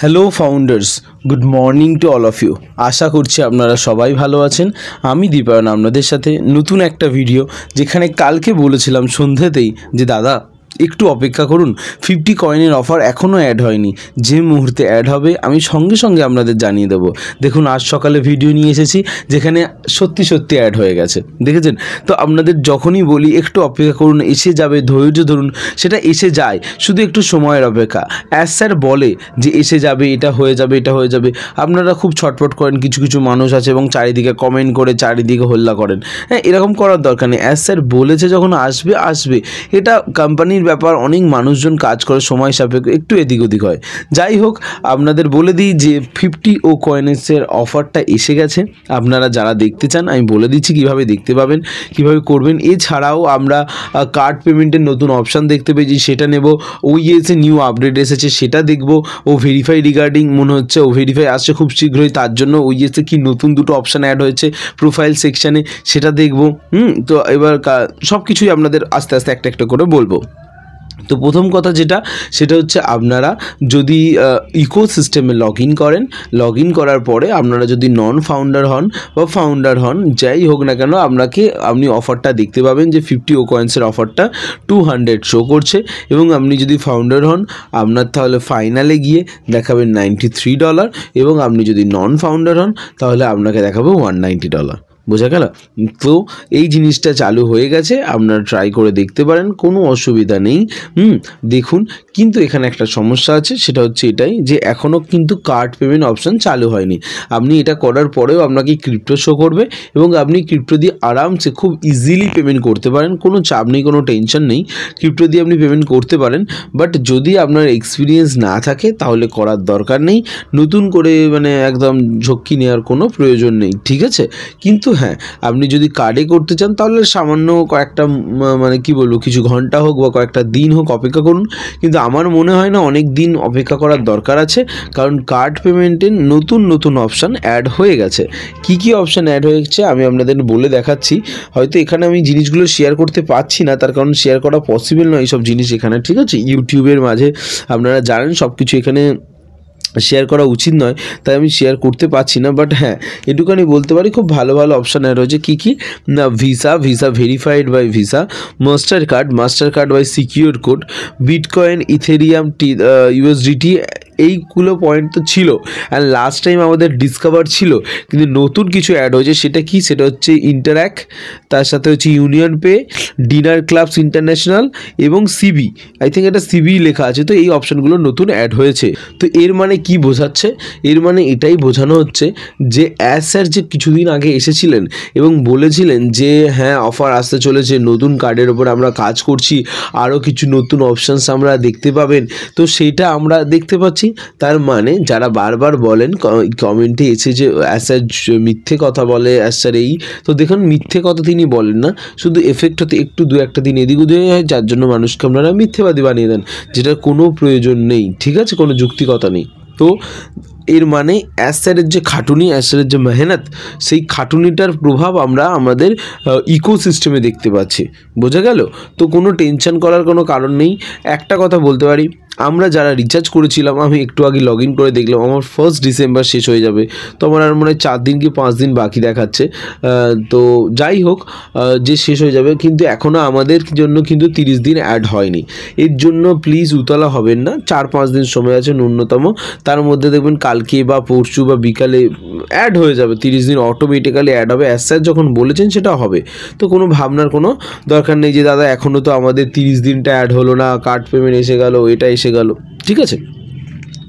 hello founders good morning to all of you আশা করছি আপনারা সবাই ভালো আছেন আমি দীপায়ন আপনাদের সাথে নতুন একটা ভিডিও যেখানে কালকে বলেছিলাম সন্ধ্যেতেই যে দাদা একটু অপেক্ষা করুন ফিফটি কয়েনের অফার এখনও অ্যাড হয়নি যে মুহূর্তে অ্যাড হবে আমি সঙ্গে সঙ্গে আপনাদের জানিয়ে দেবো দেখুন আজ সকালে ভিডিও নিয়ে এসেছি যেখানে সত্যি সত্যি অ্যাড হয়ে গেছে দেখেছেন তো আপনাদের যখনই বলি একটু অপেক্ষা করুন এসে যাবে ধৈর্য ধরুন সেটা এসে যায় শুধু একটু সময়ের অপেক্ষা অ্যাজ স্যার বলে যে এসে যাবে এটা হয়ে যাবে এটা হয়ে যাবে আপনারা খুব ছটফট করেন কিছু কিছু মানুষ আছে এবং চারিদিকে কমেন্ট করে চারিদিকে হল্লা করেন হ্যাঁ এরকম করার দরকার নেই অ্যাজ স্যার বলেছে যখন আসবে আসবে এটা কোম্পানির ব্যাপার অনেক মানুষজন কাজ করে সময় সাপেক্ষ একটু এদিক ওদিক হয় যাই হোক আপনাদের বলে দিই যে ফিফটি ও কয়েন্সের অফারটা এসে গেছে আপনারা যারা দেখতে চান আমি বলে দিচ্ছি কিভাবে দেখতে পাবেন কিভাবে করবেন এছাড়াও আমরা কার্ড পেমেন্টের নতুন অপশান দেখতে পেয়েছি সেটা নেব ওই এসে নিউ আপডেট এসেছে সেটা দেখব ও ভেরিফাই রিগার্ডিং মনে হচ্ছে ও ভেরিফাই আসছে খুব শীঘ্রই তার জন্য ওই e এসে কি নতুন দুটো অপশান অ্যাড হয়েছে প্রোফাইল সেকশানে সেটা দেখব হুম তো এবার সব কিছুই আপনাদের আস্তে আস্তে একটা একটা করে বলবো তো প্রথম কথা যেটা সেটা হচ্ছে আপনারা যদি ইকো সিস্টেমে লগ ইন করেন লগ ইন করার পরে আপনারা যদি নন ফাউন্ডার হন বা ফাউন্ডার হন যাই হোক না কেন আপনাকে আপনি অফারটা দেখতে পাবেন যে ফিফটি ও কয়েন্সের অফারটা টু হান্ড্রেড শো করছে এবং আপনি যদি ফাউন্ডার হন আপনার তাহলে ফাইনালে গিয়ে দেখাবেন নাইনটি থ্রি ডলার এবং আপনি যদি নন ফাউন্ডার হন তাহলে আপনাকে দেখাবে ওয়ান ডলার বোঝা গেল তো এই জিনিসটা চালু হয়ে গেছে আপনারা ট্রাই করে দেখতে পারেন কোনো অসুবিধা নেই হুম দেখুন কিন্তু এখানে একটা সমস্যা আছে সেটা হচ্ছে এটাই যে এখনও কিন্তু কার্ড পেমেন্ট অপশান চালু হয়নি আপনি এটা করার পরেও আপনাকে ক্রিপ্টো শো করবে এবং আপনি ক্রিপ্টো দিয়ে আরামসে খুব ইজিলি পেমেন্ট করতে পারেন কোনো চাপ নেই কোনো টেনশন নেই ক্রিপ্টো দিয়ে আপনি পেমেন্ট করতে পারেন বাট যদি আপনার এক্সপিরিয়েন্স না থাকে তাহলে করার দরকার নেই নতুন করে মানে একদম ঝক্কি নেওয়ার কোনো প্রয়োজন নেই ঠিক আছে কিন্তু হ্যাঁ আপনি যদি কার্ডে করতে চান তাহলে সামান্য কয়েকটা মানে কি বলবো কিছু ঘন্টা হোক বা কয়েকটা দিন হোক অপেক্ষা করুন কিন্তু আমার মনে হয় না অনেক দিন অপেক্ষা করার দরকার আছে কারণ কার্ড পেমেন্টের নতুন নতুন অপশান অ্যাড হয়ে গেছে কি কি অপশান অ্যাড হয়েছে আমি আপনাদের বলে দেখাচ্ছি হয়তো এখানে আমি জিনিসগুলো শেয়ার করতে পারছি না তার কারণ শেয়ার করা পসিবল নয় এইসব জিনিস এখানে ঠিক আছে ইউটিউবের মাঝে আপনারা জানেন সব কিছু এখানে শেয়ার করা উচিত নয় তাই আমি শেয়ার করতে পারছি না বাট হ্যাঁ এটুখানি বলতে পারি খুব ভালো ভালো অপশান রয়েছে কী কী না Visa Visa verified by Visa Mastercard Mastercard by secure code bitcoin ethereum T USDT এইগুলো পয়েন্ট তো ছিল অ্যান্ড লাস্ট টাইম আমাদের ডিসকভার ছিল কিন্তু নতুন কিছু অ্যাড হয়েছে সেটা কি সেটা হচ্ছে ইন্টারঅ্যাক তার সাথে হচ্ছে Union Pay Diners Club International এবং সিবি আই থিঙ্ক এটা সিবি লেখা আছে তো এই অপশানগুলো নতুন অ্যাড হয়েছে তো এর মানে কি বোঝাচ্ছে এর মানে এটাই বোঝানো হচ্ছে যে অ্যাস স্যার যে কিছুদিন আগে এসেছিলেন এবং বলেছিলেন যে হ্যাঁ অফার আসতে চলেছে নতুন কার্ডের ওপর আমরা কাজ করছি আরও কিছু নতুন অপশানস আমরা দেখতে পাবেন তো সেটা আমরা দেখতে পাচ্ছি করছি তার মানে যারা বারবার বলেন কমেন্টে এসে যে অ্যাসার স্যার মিথ্যে কথা বলে অ্যাসার স্যার এই তো দেখুন মিথ্যে কথা তিনি বলেন না শুধু এফেক্ট হতে একটু দু একটা দিন এদিক উদয় হয় যার জন্য মানুষকে আপনারা মিথ্যেবাদী বানিয়ে দেন যেটার কোনো প্রয়োজন নেই ঠিক আছে কোনো যুক্তিকতা নেই তো এর মানে অ্যাসেটের যে খাটুনি অ্যাসেটের যে মেহনত সেই খাটুনিটার প্রভাব আমরা আমাদের ইকোসিস্টেমে দেখতে পাচ্ছি বোঝা গেল তো কোনো টেনশন করার কোনো কারণ নেই একটা কথা বলতে পারি আমরা যারা রিচার্জ করেছিলাম আমি একটু আগে লগ ইন করে দেখলাম আমার ফার্স্ট ডিসেম্বর শেষ হয়ে যাবে তো আমার আর মনে হয় চার দিন কি পাঁচ দিন বাকি দেখাচ্ছে তো যাই হোক যে শেষ হয়ে যাবে কিন্তু এখনও আমাদের জন্য কিন্তু তিরিশ দিন অ্যাড হয়নি এর জন্য প্লিজ উতলা হবেন না চার পাঁচ দিন সময় আছে ন্যূনতম তার মধ্যে দেখবেন কাল কালকে বা পরশু বা বিকালে অ্যাড হয়ে যাবে তিরিশ দিন অটোমেটিক্যালি অ্যাড হবে অ্যাজ স্যার যখন বলেছেন সেটা হবে তো কোনো ভাবনার কোনো দরকার নেই যে দাদা এখনও তো আমাদের তিরিশ দিনটা অ্যাড হলো না কার্ড পেমেন্ট এসে গেল এটা এসে গেল ঠিক আছে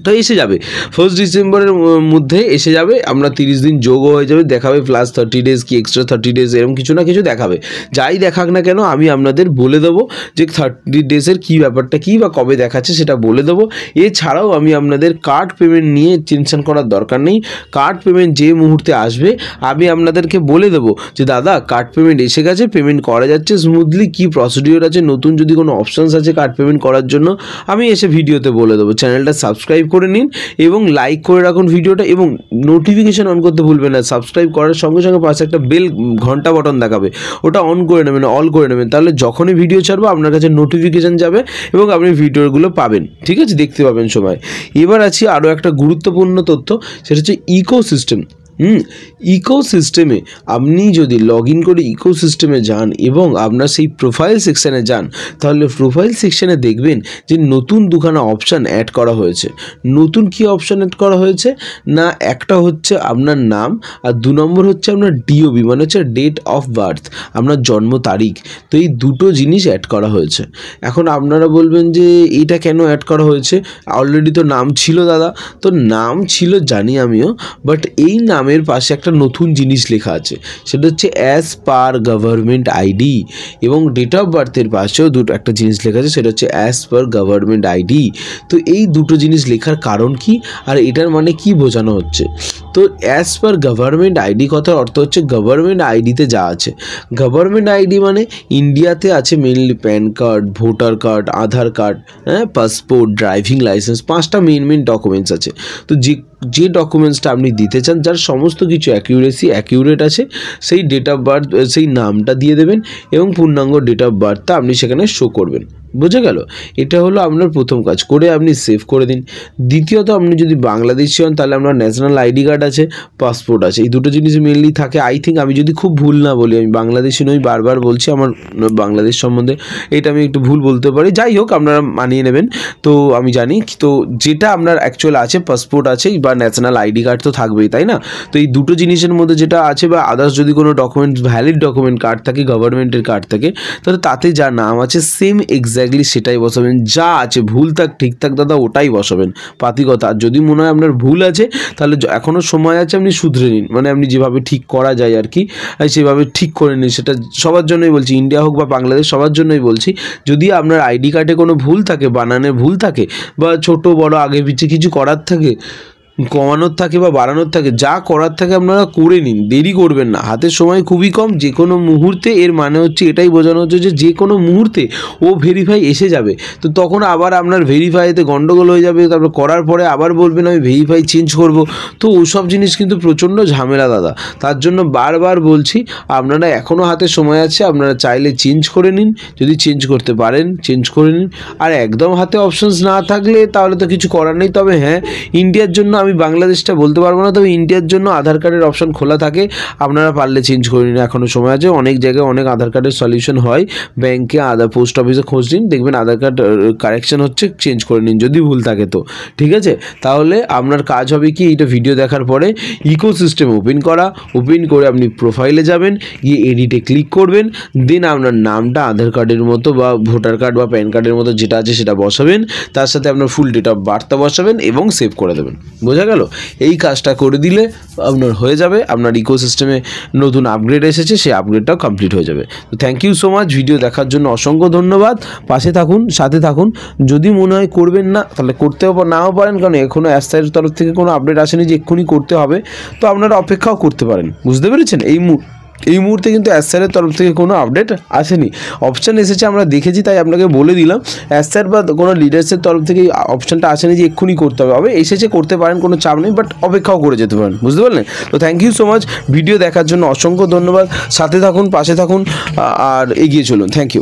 তো এসে যাবে ফার্স্ট ডিসেম্বরের মধ্যে এসে যাবে আমরা তিরিশ দিন যোগও হয়ে যাবে দেখাবে প্লাস থার্টি ডেজ কি এক্সট্রা থার্টি ডেজ এরকম কিছু না কিছু দেখাবে যাই দেখাক না কেন আমি আপনাদের বলে দেবো যে থার্টি ডেজের কী ব্যাপারটা কী বা কবে দেখাচ্ছে সেটা বলে দেবো এছাড়াও আমি আপনাদের কার্ড পেমেন্ট নিয়ে টেনশন করার দরকার নেই কার্ড পেমেন্ট যে মুহূর্তে আসবে আমি আপনাদেরকে বলে দেবো যে দাদা কার্ড পেমেন্ট এসে গেছে পেমেন্ট করা যাচ্ছে স্মুথলি কি প্রসিডিওর আছে নতুন যদি কোনো অপশানস আছে কার্ড পেমেন্ট করার জন্য আমি এসে ভিডিওতে বলে দেবো চ্যানেলটা সাবস্ক্রাইব করে নিন এবং লাইক করে রাখুন ভিডিওটা এবং নোটিফিকেশান অন করতে ভুলবেন না সাবস্ক্রাইব করার সঙ্গে সঙ্গে পাশে একটা বেল ঘন্টা বটন দেখাবে ওটা অন করে নেবেন অল করে নেবেন তাহলে যখনই ভিডিও ছাড়বো আপনার কাছে নোটিফিকেশান যাবে এবং আপনি ভিডিওগুলো পাবেন ঠিক আছে দেখতে পাবেন সময় এবার আছি আরও একটা গুরুত্বপূর্ণ তথ্য সেটা হচ্ছে ইকোসিস্টেম হুম ইকোসিস্টেমে আপনি যদি লগ ইন করে ইকোসিস্টেমে যান এবং আপনার সেই প্রোফাইল সেকশানে যান তাহলে প্রোফাইল সেকশানে দেখবেন যে নতুন দুখানা অপশান অ্যাড করা হয়েছে নতুন কি অপশান অ্যাড করা হয়েছে না একটা হচ্ছে আপনার নাম আর দু নম্বর হচ্ছে আপনার ডিওবি মানে হচ্ছে ডেট অফ বার্থ আপনার জন্ম তারিখ তো এই দুটো জিনিস অ্যাড করা হয়েছে এখন আপনারা বলবেন যে এটা কেন অ্যাড করা হয়েছে অলরেডি তো নাম ছিল দাদা তো নাম ছিল জানি আমিও বাট এই নাম নামের পাশে একটা নতুন জিনিস লেখা আছে সেটা হচ্ছে অ্যাজ পার গভর্নমেন্ট আইডি এবং ডেট অফ বার্থের পাশেও দুটো একটা জিনিস লেখা আছে সেটা হচ্ছে অ্যাজ পার গভর্নমেন্ট আইডি তো এই দুটো জিনিস লেখার কারণ কি আর এটার মানে কি বোঝানো হচ্ছে তো অ্যাজ পার গভর্নমেন্ট আইডি কথার অর্থ হচ্ছে গভর্নমেন্ট আইডিতে যা আছে গভর্নমেন্ট আইডি মানে ইন্ডিয়াতে আছে mainly PAN card voter card Aadhaar card হ্যাঁ পাসপোর্ট ড্রাইভিং লাইসেন্স পাঁচটা মেন মেন ডকুমেন্টস আছে তো যে যে ডকুমেন্টসটা আপনি দিতে চান যার সমস্ত কিছু অ্যাকিউরেসি অ্যাকিউরেট আছে সেই ডেট অফ বার্থ সেই নামটা দিয়ে দেবেন এবং পূর্ণাঙ্গ ডেট অফ বার্থটা আপনি সেখানে শো করবেন বুঝে গেল এটা হলো আপনার প্রথম কাজ করে আপনি সেভ করে দিন দ্বিতীয়ত আপনি যদি বাংলাদেশি হন তাহলে আপনার ন্যাশনাল আইডি কার্ড আছে পাসপোর্ট আছে এই দুটো জিনিস মেনলি থাকে আই থিঙ্ক আমি যদি খুব ভুল না বলি আমি বাংলাদেশি নই বারবার বলছি আমার বাংলাদেশ সম্বন্ধে এটা আমি একটু ভুল বলতে পারি যাই হোক আপনারা মানিয়ে নেবেন তো আমি জানি তো যেটা আপনার অ্যাকচুয়াল আছে পাসপোর্ট আছে বা ন্যাশনাল আইডি কার্ড তো থাকবেই তাই না তো এই দুটো জিনিসের মধ্যে যেটা আছে বা আদার্স যদি কোনো ডকুমেন্টস ভ্যালিড ডকুমেন্ট কার্ড থাকে গভর্নমেন্টের কার্ড থাকে তাহলে তাতে যা নাম আছে সেম এক্স্যাক্টলি সেটাই বসাবেন যা আছে ভুল থাক ঠিক থাক দাদা ওটাই বসাবেন পাতিকথা আর যদি মনে হয় আপনার ভুল আছে তাহলে এখনও সময় আছে আপনি শুধরে নিন মানে আপনি যেভাবে ঠিক করা যায় আর কি সেভাবে ঠিক করে নিন সেটা সবার জন্যই বলছি ইন্ডিয়া হোক বা বাংলাদেশ সবার জন্যই বলছি যদি আপনার আইডি কার্ডে কোনো ভুল থাকে বানানে ভুল থাকে বা ছোট বড় আগে পিছিয়ে কিছু করার থাকে কমানোর থাকে বা বাড়ানোর থাকে যা করার থাকে আপনারা করে নিন দেরি করবেন না হাতের সময় খুবই কম যে কোনো মুহূর্তে এর মানে হচ্ছে এটাই বোঝানো হচ্ছে যে যে কোনো মুহূর্তে ও ভেরিফাই এসে যাবে তো তখন আবার আপনার ভেরিফাইতে গণ্ডগোল হয়ে যাবে তারপর করার পরে আবার বলবেন আমি ভেরিফাই চেঞ্জ করব তো ওসব জিনিস কিন্তু প্রচণ্ড ঝামেলা দাদা তার জন্য বারবার বলছি আপনারা এখনও হাতে সময় আছে আপনারা চাইলে চেঞ্জ করে নিন যদি চেঞ্জ করতে পারেন চেঞ্জ করে নিন আর একদম হাতে অপশনস না থাকলে তাহলে তো কিছু করার নেই তবে হ্যাঁ ইন্ডিয়ার জন্য আমি বাংলাদেশটা বলতে পারবো না তবে ইন্ডিয়ার জন্য আধার কার্ডের অপশন খোলা থাকে আপনারা পারলে চেঞ্জ করে নিন এখনও সময় আছে অনেক জায়গায় অনেক আধার কার্ডের সলিউশন হয় ব্যাংকে আধার পোস্ট অফিসে খোঁজ নিন দেখবেন আধার কার্ড কারেকশন হচ্ছে চেঞ্জ করে নিন যদি ভুল থাকে তো ঠিক আছে তাহলে আপনার কাজ হবে কি এইটা ভিডিও দেখার পরে ইকো সিস্টেম ওপেন করা ওপেন করে আপনি প্রোফাইলে যাবেন গিয়ে এডিটে ক্লিক করবেন দেন আপনার নামটা আধার কার্ডের মতো বা ভোটার কার্ড বা প্যান কার্ডের মতো যেটা আছে সেটা বসাবেন তার সাথে আপনার ফুল ডেট অফ বার্থটা বসাবেন এবং সেভ করে দেবেন বোঝা গেল এই কাজটা করে দিলে আপনার হয়ে যাবে আপনার ইকোসিস্টেমে নতুন আপগ্রেড এসেছে সেই আপগ্রেডটাও কমপ্লিট হয়ে যাবে তো thank you so much video দেখার জন্য অসংখ্য ধন্যবাদ পাশে থাকুন সাথে থাকুন যদি মনে হয় করবেন না তাহলে করতেও নাও পারেন কারণ এখনও অ্যাস্তায়ের তরফ থেকে কোনো আপডেট আসেনি যে এক্ষুনি করতে হবে তো আপনারা অপেক্ষাও করতে পারেন বুঝতে পেরেছেন এই মুহূর্তে এই মুহূর্তে কিন্তু অ্যাসারের তরফ থেকে কোনো আপডেট আসেনি অপশান এসেছে আমরা দেখেছি তাই আপনাকে বলে দিলাম অ্যাসার বা কোনো লিডার্সের তরফ থেকে এই অপশানটা আসেনি যে এক্ষুনি করতে হবে হবে এসেছে করতে পারেন কোনো চাপ নেই বাট অপেক্ষাও করে যেতে পারেন বুঝতে পারলেন তো thank you so much video দেখার জন্য অসংখ্য ধন্যবাদ সাথে থাকুন পাশে থাকুন আর এগিয়ে চলুন থ্যাংক ইউ